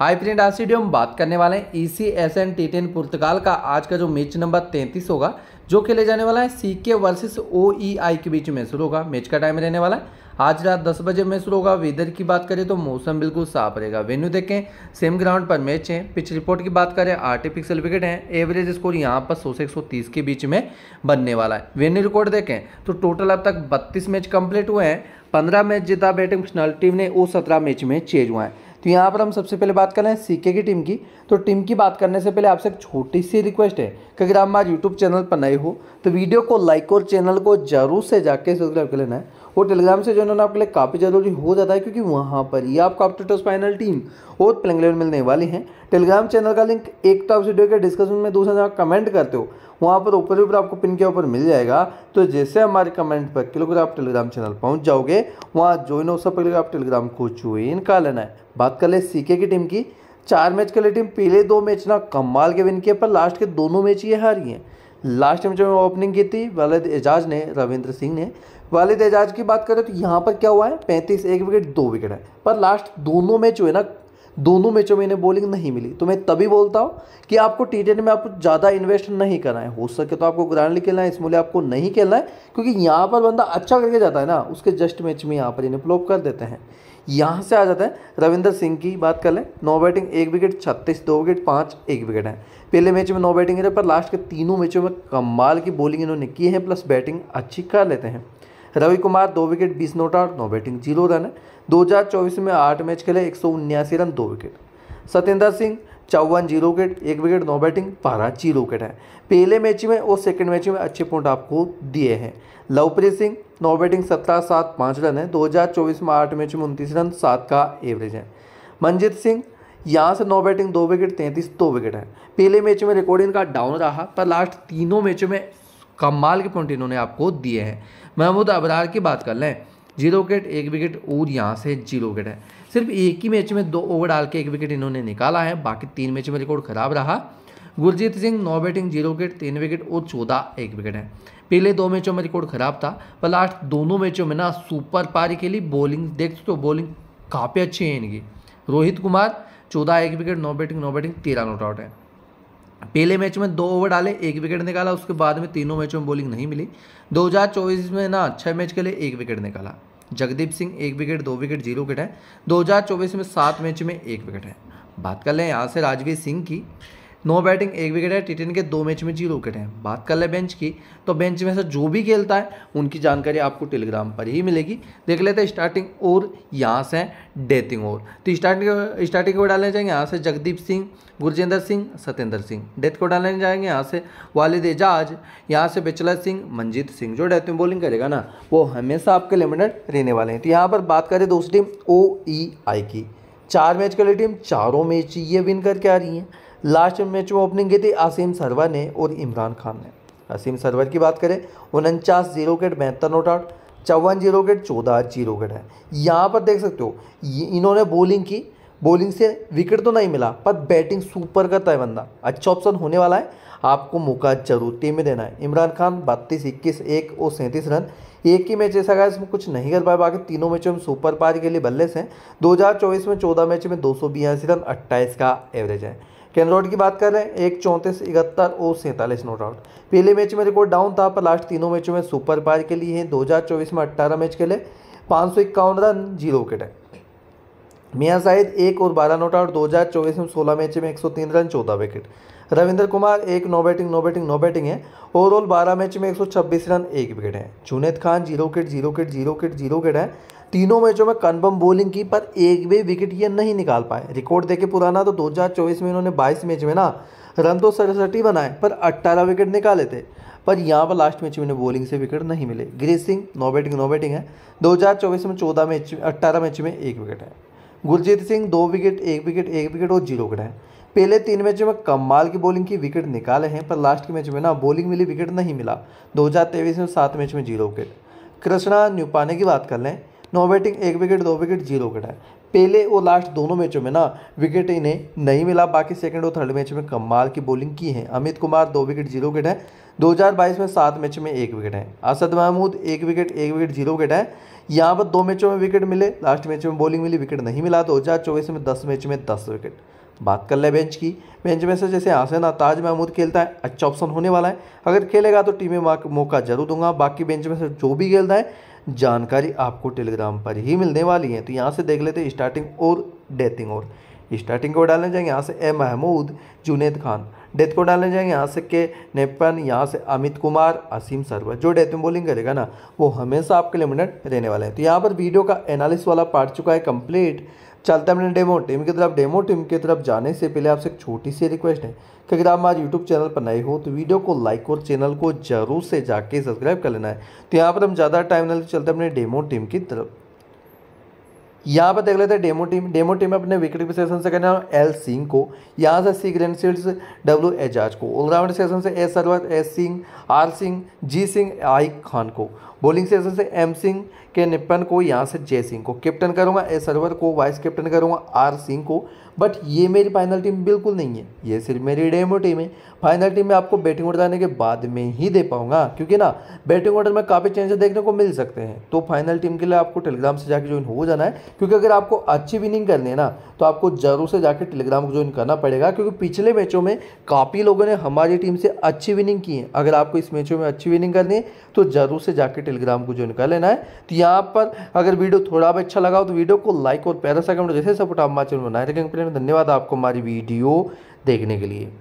high friend आज video हम बात करने वाले हैं E C S N T ten Portugal का आज का जो मैच नंबर तैंतीस होगा जो खेले जाने वाला है सी के वर्सेस ओ ई आई के बीच में शुरू होगा मैच का टाइम रहने वाला है आज रात दस बजे में शुरू होगा वेदर की बात करें तो मौसम बिल्कुल साफ रहेगा वेन्यू देखें सेम ग्राउंड पर मैच है पिच रिपोर्ट की बात करें आर्टिफिशियल विकेट हैं एवरेज स्कोर यहाँ पर सौ से एक के बीच में बनने वाला है वेन्यू रिकॉर्ड देखें तो टोटल अब तक बत्तीस मैच कंप्लीट हुए हैं पंद्रह मैच जीता बैटिंग पर्सनल टीम ने वो सत्रह मैच में चेज हुआ है तो यहाँ पर हम सबसे पहले बात कर रहे हैं सीके की टीम की तो टीम की बात करने से पहले आपसे एक छोटी सी रिक्वेस्ट है कि अगर आप हमारे यूट्यूब चैनल पर नए हो तो वीडियो को लाइक और चैनल को जरूर से जाके सब्सक्राइब कर लेना है और टेलीग्राम से ज्वाइन होना आपके लिए काफ़ी ज़रूरी हो जाता है क्योंकि वहाँ पर ही आपको अपटो फाइनल टीम और प्लेंग इलेवन मिलने वाले हैं टेलीग्राम चैनल का लिंक एक तो आप वीडियो के डिस्कशन में दूसरा जहाँ कमेंट करते हो वहाँ पर ऊपर ऊपर आपको पिन के ऊपर मिल जाएगा तो जैसे हमारे कमेंट पर क्लिक आप टेलीग्राम चैनल पहुँच जाओगे वहाँ ज्वाइन हो सब सकते आप टेलीग्राम को ज्वाइन कर लेना है बात कर ले सीके की टीम की चार मैच के लिए टीम पहले दो मैच ना कमाल के विन किए पर लास्ट के दोनों मैच ये हारी हैं लास्ट मैच में ओपनिंग की थी वालद एजाज ने रविंद्र सिंह ने वालिद एजाज की बात करें तो यहाँ पर क्या हुआ है पैंतीस एक विकेट दो विकेट है पर लास्ट दोनों मैच हुए ना दोनों मैचों में इन्हें बॉलिंग नहीं मिली तो मैं तभी बोलता हूँ कि आपको टी में आपको ज़्यादा इन्वेस्ट नहीं करना है हो सके तो आपको ग्रांडली खेलना है इसमें आपको नहीं खेलना है क्योंकि यहाँ पर बंदा अच्छा करके जाता है ना उसके जस्ट मैच में यहाँ पर इन्हें प्लॉप कर देते हैं यहाँ से आ जाता है रविंदर सिंह की बात कर लें नौ बैटिंग एक विकेट छत्तीस दो विकेट पाँच एक विकेट है पहले मैच में नौ बैटिंग है पर लास्ट के तीनों मैचों में कमाल की बॉलिंग इन्होंने की है प्लस बैटिंग अच्छी कर लेते हैं रवि कुमार दो विकेट बीस नोट आउट नौ बैटिंग जीरो रन है दो में आठ मैच खेले एक रन दो विकेट सतेंद्र सिंह चौवन जीरो विकेट एक विकेट नौ बैटिंग बारह जीरो विकेट है पहले मैच में और सेकंड मैच में अच्छे पॉइंट आपको दिए हैं लवप्रीत सिंह नौ बैटिंग सत्रह सात पाँच रन है 2024 में आठ मैच में उनतीस रन सात का एवरेज है मनजीत सिंह यहाँ से नौ बैटिंग दो विकेट तैंतीस दो विकेट है पहले मैच में रिकॉर्डिंग का डाउन रहा पर लास्ट तीनों मैचों में कमाल के पॉइंट इन्होंने आपको दिए हैं महमूद अबरार की बात कर लें जीरो विकेट एक विकेट और यहाँ से जीरो विकेट है सिर्फ एक ही मैच में दो ओवर डाल के एक विकेट इन्होंने निकाला है बाकी तीन मैच में रिकॉर्ड खराब रहा गुरजीत सिंह नौ बैटिंग जीरो विकेट तीन विकेट और चौदह एक विकेट है पहले दो मैचों में रिकॉर्ड खराब था पर लास्ट दोनों मैचों में ना सुपर पारी के लिए बॉलिंग देख सकते हो बॉलिंग काफ़ी अच्छी है इनकी रोहित कुमार चौदह एक विकेट नौ बैटिंग नौ बैटिंग तेरह नोट आउट है पहले मैच में दो ओवर डाले एक विकेट निकाला उसके बाद में तीनों मैचों में बॉलिंग नहीं मिली 2024 में ना छः मैच के लिए एक विकेट निकाला जगदीप सिंह एक विकेट दो विकेट जीरो विकेट है 2024 में सात मैच में एक विकेट है बात कर लें यहाँ से राजवीर सिंह की नो बैटिंग एक विकेट है टी के दो मैच में जीरो विकेट हैं बात कर ले बेंच की तो बेंच में से जो भी खेलता है उनकी जानकारी आपको टेलीग्राम पर ही मिलेगी देख लेते हैं स्टार्टिंग और यहाँ से डेथिंग और तो स्टार्टिंग स्टार्टिंग को डालने जाएंगे यहाँ से जगदीप सिंह गुरजेंद्र सिंह सत्येंद्र सिंह डेथ को डालने जाएंगे यहाँ से वालिद एजाज यहाँ से बिचला सिंह मंजीत सिंह जो डेथ में बॉलिंग करेगा ना वो हमेशा आपके लिमिटेड रहने वाले हैं तो यहाँ पर बात करें दूसरी टीम ओ ई आई की चार मैच के लिए टीम चारों मैच ये विन करके आ रही है लास्ट मैच में ओपनिंग की थी आसिम सरवर ने और इमरान खान ने असीम सरवर की बात करें उनचास जीरो गेट बहत्तर नोट आउट चौवन जीरो गेट चौदह जीरो गेट है यहाँ पर देख सकते हो इन्होंने बॉलिंग की बॉलिंग से विकेट तो नहीं मिला पर बैटिंग सुपर करता है बंदा अच्छा ऑप्शन होने वाला है आपको मौका जरूर टीम में देना है इमरान खान बत्तीस इक्कीस एक और सैंतीस रन एक ही मैच ऐसा गया इसमें कुछ नहीं कर पाए बाकी तीनों मैचों में सुपर पार के लिए बल्लेस हैं दो में चौदह मैच में दो रन अट्ठाईस का एवरेज है कैन रोड की बात कर रहे हैं एक चौंतीस इकहत्तर और सैंतालीस नो आउट पहले मैच में रिकॉर्ड डाउन था पर लास्ट तीनों मैचों में सुपर पार के लिए हैं चौबीस में अट्ठारह मैच के लिए पाँच सौ इक्यावन रन जीरो विकेट है मियाँ शाहिद एक और बारह नोट आउट चौबीस में सोलह मैच में तीन रन चौदह विकेट रविंद्र कुमार एक no batting no batting no batting है ओवरऑल बारह मैच में 126 रन एक विकेट है Junaid Khan zero wicket zero wicket zero wicket zero wicket है तीनों मैचों में कन्फर्म बॉलिंग की पर एक भी विकेट ये नहीं निकाल पाए रिकॉर्ड देखे पुराना तो 2024 में इन्होंने 22 मैच में ना रन तो सड़सठ ही बनाए पर 18 विकेट निकाले थे पर यहाँ पर लास्ट मैच में इन्हें बॉलिंग से विकेट नहीं मिले Girish Singh no batting no batting है चौबीस में चौदह मैच अट्ठारह मैच में एक विकेट है गुरजीत सिंह दो विकेट एक विकेट एक विकेट और जीरो विकेट है पहले तीन मैचों में कमाल की बॉलिंग की विकेट निकाले हैं पर लास्ट के मैच में ना बॉलिंग मिली विकेट नहीं मिला तेईस में सात मैच में जीरो विकेट कृष्णा न्यूपाने की बात कर लें नौ बैटिंग एक विकेट दो विकेट जीरो विकेट है पहले और लास्ट दोनों मैचों में ना विकेट इन्हें नहीं मिला बाकी सेकंड और थर्ड मैच में कमाल की बॉलिंग की है अमित कुमार दो विकेट जीरो विकेट है 2022 में सात मैच में एक विकेट है असद महमूद एक विकेट एक विकेट जीरो विकेट है यहाँ पर दो मैचों में विकेट मिले लास्ट मैच में बॉलिंग मिली विकेट नहीं मिला दो में दस मैच में दस विकेट बात कर ले बेंच की बेंच में से जैसे आसन ताज महमूद खेलता है अच्छा ऑप्शन होने वाला है अगर खेलेगा तो टीम में मौका जरूर दूंगा बाकी बेंच में से जो भी खेलता है जानकारी आपको टेलीग्राम पर ही मिलने वाली है तो यहाँ से देख लेते हैं स्टार्टिंग और डेथिंग और स्टार्टिंग को डालने जाएंगे यहाँ से ए महमूद जुनेद खान डेथ को डालने जाएंगे यहाँ से के नेपन यहाँ से अमित कुमार असीम सरवर जो डेथ में बोलिंग करेगा ना वो हमेशा आपके लिमिटेड रहने वाले हैं तो यहाँ पर वीडियो का एनालिस वाला पार्ट चुका है कंप्लीट चलते हैं अपने डेमो टीम की तरफ डेमो टीम की तरफ जाने से पहले आपसे एक छोटी सी रिक्वेस्ट है कि अगर आप हमारे यूट्यूब चैनल पर नए हो तो वीडियो को लाइक और चैनल को जरूर से जाके सब्सक्राइब कर लेना है तो यहाँ पर हम ज़्यादा टाइम नहीं चलते अपने डेमो टीम की तरफ यहाँ पर देख लेते हैं डेमो टीम डेमो टीम अपने विकेट सेशन से कहना एल सिंह को यहाँ से सी ग्रैंड सीड्स डब्ल्यू एजाज को ऑलराउंड सेशन से S Sarwat S Singh R Singh G Singh I Khan को बॉलिंग सेशन से एम सिंह के निपन को यहाँ से जय सिंह को कैप्टन करूँगा ए सरवर को वाइस कैप्टन करूँगा आर सिंह को बट ये मेरी फाइनल टीम बिल्कुल नहीं है ये सिर्फ मेरी डेमो टीम है फाइनल टीम में आपको बैटिंग ऑर्डर आने के बाद में ही दे पाऊँगा क्योंकि ना बैटिंग ऑर्डर में काफ़ी चेंजेस देखने को मिल सकते हैं तो फाइनल टीम के लिए आपको टेलीग्राम से जाकर ज्वाइन हो जाना है क्योंकि अगर आपको अच्छी विनिंग करनी है ना तो आपको ज़रूर से जाकर टेलीग्राम को ज्वाइन करना पड़ेगा क्योंकि पिछले मैचों में काफ़ी लोगों ने हमारी टीम से अच्छी विनिंग की है अगर आपको इस मैचों में अच्छी विनिंग करनी है तो ज़रूर से जाकर टेलीग्राम को ज्वाइन कर लेना है तो यहाँ पर अगर वीडियो थोड़ा भी अच्छा लगा हो तो वीडियो को लाइक और पैरा सा जैसे सपोर्ट आप हमारे चैनल बनाए रखेंगे धन्यवाद आपको हमारी वीडियो देखने के लिए